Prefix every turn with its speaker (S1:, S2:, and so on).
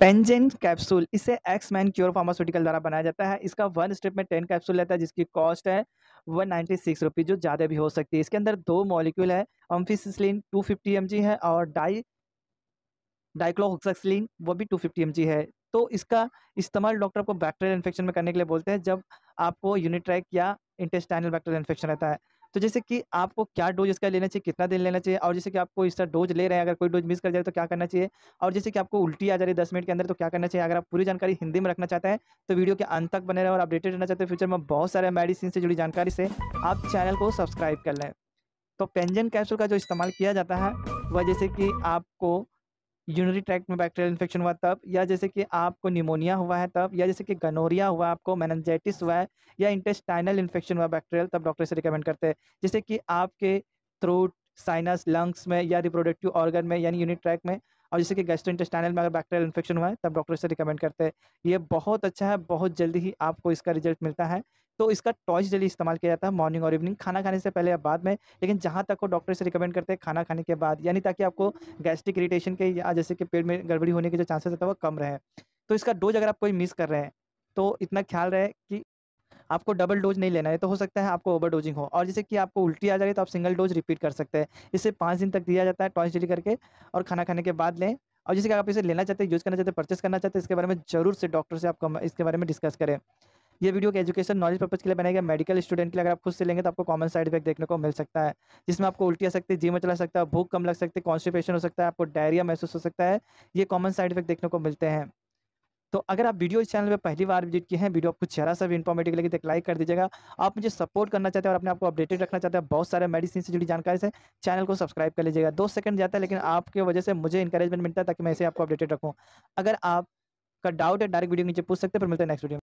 S1: पेंजेन capsule इसे X man cure pharmaceutical द्वारा बनाया जाता है इसका वन स्टेप में टेन कैप्सूल रहता है जिसकी कॉस्ट है वन नाइन्टी सिक्स जो ज़्यादा भी हो सकती है इसके अंदर दो मॉलिक्यूल है अम्फिसिसलिन टू फिफ्टी एम है और डाई डाइक्लोक्सलिन वो भी टू फिफ्टी एम जी है तो इसका इस्तेमाल डॉक्टर आपको बैक्टेरियल इन्फेक्शन में करने के लिए बोलते हैं जब आपको यूनिट्रैक या इंटेस्टाइनल बैक्टेरियल इन्फेक्शन रहता है तो जैसे कि आपको क्या डोज इसका लेना चाहिए कितना दिन लेना चाहिए और जैसे कि आपको इसका डोज ले रहे हैं अगर कोई डोज मिस कर जाए तो क्या करना चाहिए और जैसे कि आपको उल्टी आ जा रही है दस मिनट के अंदर तो क्या करना चाहिए अगर आप पूरी जानकारी हिंदी में रखना चाहते हैं तो वीडियो के अंत तक बने रहे और अपडेटेड रहना चाहते हैं फ्यूचर में बहुत सारे मेडिसिन से जुड़ी जानकारी से आप चैनल को सब्सक्राइब कर लें तो पेंजन कैप्सूल का जो इस्तेमाल किया जाता है वह जैसे कि आपको यूनरी ट्रैक्ट में बैक्टीरियल इन्फेक्शन हुआ तब या जैसे कि आपको निमोनिया हुआ है तब या जैसे कि गनोरिया हुआ आपको मैनजाइटिस हुआ है या इंटेस्टाइनल इन्फेक्शन हुआ बैक्टीरियल तब डॉक्टर से रिकमेंड करते हैं जैसे कि आपके थ्रोट साइनस लंग्स में या रिप्रोडक्टिव ऑर्गन में यानी यूनिट ट्रैक में और जैसे कि गैस्ट्रो इंटेस्टाइनल में अगर बैक्टीरियल इन्फेक्शन हुआ है तब डॉक्टर से रिकमेंड करते हैं ये बहुत अच्छा है बहुत जल्दी ही आपको इसका रिजल्ट मिलता है तो इसका टॉर्च डेली इस्तेमाल किया जाता है मॉर्निंग और इवनिंग खाना खाने से पहले या बाद में लेकिन जहाँ तक वो डॉक्टर से रिकमेंड करते हैं खाना खाने के बाद यानी ताकि आपको गैस्ट्रिक इरीटेशन के या जैसे कि पेट में गड़बड़ी होने के जो चांसेस होता है वो कम रहे तो इसका डोज अगर आप कोई मिस कर रहे हैं तो इतना ख्याल रहे कि आपको डबल डोज नहीं लेना है तो हो सकता है आपको ओवर डोजिंग हो और जैसे कि आपको उल्टी आ जा रही है तो आप सिंगल डोज रिपीट कर सकते हैं इसे पाँच दिन तक दिया जाता है टॉर्च डेली करके और खाना खाने के बाद लें और जैसे कि आप इसे लेना चाहते हैं यूज़ करना चाहते हैं परचेस करना चाहते हैं इसके बारे में जरूर से डॉक्टर से आप इसके बारे में डिस्कस करें ये वीडियो के एजुकेशन नॉलेज पर्पज के लिए बनाया गया मेडिकल स्टूडेंट के लिए अगर आप खुद से लेंगे तो आपको कॉमन साइड इफेक्ट देखने को मिल सकता है जिसमें आपको उल्टी आ सकती है जी में चला सकता है भूख कम लग सकती है कॉन्स्टिपेशन हो सकता है आपको डायरिया महसूस हो सकता है ये कॉमन साइड इफेक्ट देखने को मिलते हैं तो अगर आप वीडियो इस चैनल पर पहली बार विजिट किए हैं वीडियो आपको चेहरा सा भी इन्फॉर्मेटिव लगे तो लाइक कर दीजिएगा आप मुझे सपोर्ट करना चाहते हैं और अपने आपको अपडेटेड रखना चाहते हैं बहुत सारे मेडिसिन से जुड़ी जानकारी से चैनल को सब्सक्राइब कर लीजिएगा दो सेकंड जाता है लेकिन आपकी वजह से मुझे इंकरेजमेंट मिलता है ताकि मैं इसे आपको अपडेटेड रखूँ अगर आपका डाउट है डायरेक्ट वीडियो नीचे पूछ सकते हैं फिर मिलते हैं नेक्स्ट वीडियो